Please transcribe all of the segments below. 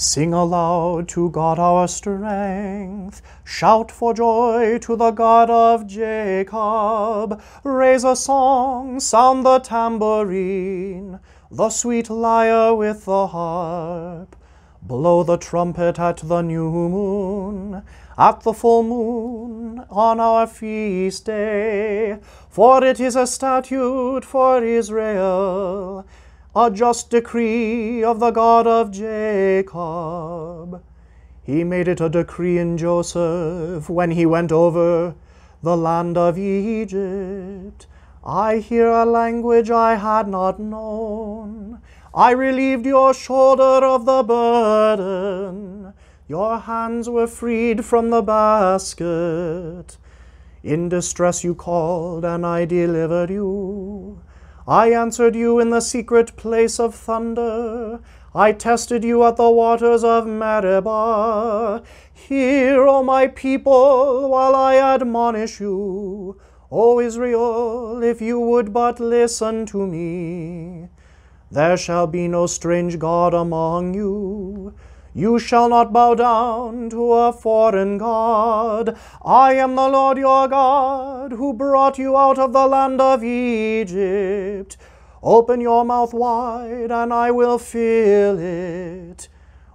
Sing aloud to God our strength. Shout for joy to the God of Jacob. Raise a song, sound the tambourine, the sweet lyre with the harp. Blow the trumpet at the new moon, at the full moon, on our feast day. For it is a statute for Israel a just decree of the God of Jacob. He made it a decree in Joseph when he went over the land of Egypt. I hear a language I had not known. I relieved your shoulder of the burden. Your hands were freed from the basket. In distress you called, and I delivered you. I answered you in the secret place of thunder. I tested you at the waters of Meribah. Hear, O my people, while I admonish you. O Israel, if you would but listen to me. There shall be no strange God among you. You shall not bow down to a foreign god. I am the Lord your God, who brought you out of the land of Egypt. Open your mouth wide, and I will fill it.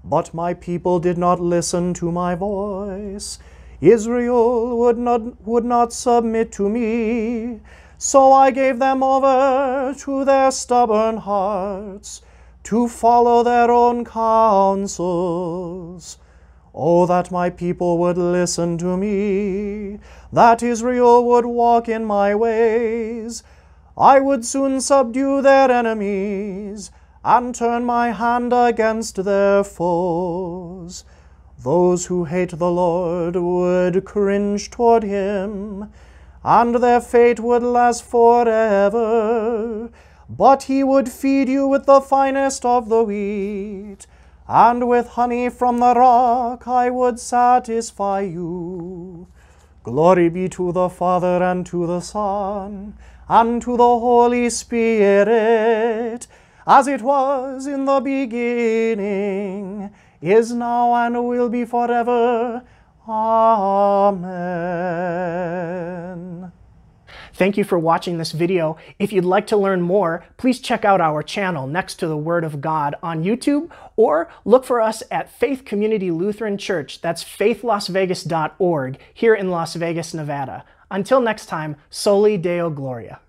But my people did not listen to my voice. Israel would not, would not submit to me. So I gave them over to their stubborn hearts to follow their own counsels. Oh, that my people would listen to me, that Israel would walk in my ways. I would soon subdue their enemies, and turn my hand against their foes. Those who hate the Lord would cringe toward him, and their fate would last forever but he would feed you with the finest of the wheat. And with honey from the rock I would satisfy you. Glory be to the Father, and to the Son, and to the Holy Spirit, as it was in the beginning, is now, and will be forever. Amen. Thank you for watching this video. If you'd like to learn more, please check out our channel next to the Word of God on YouTube or look for us at Faith Community Lutheran Church. That's faithlasvegas.org here in Las Vegas, Nevada. Until next time, Soli Deo Gloria.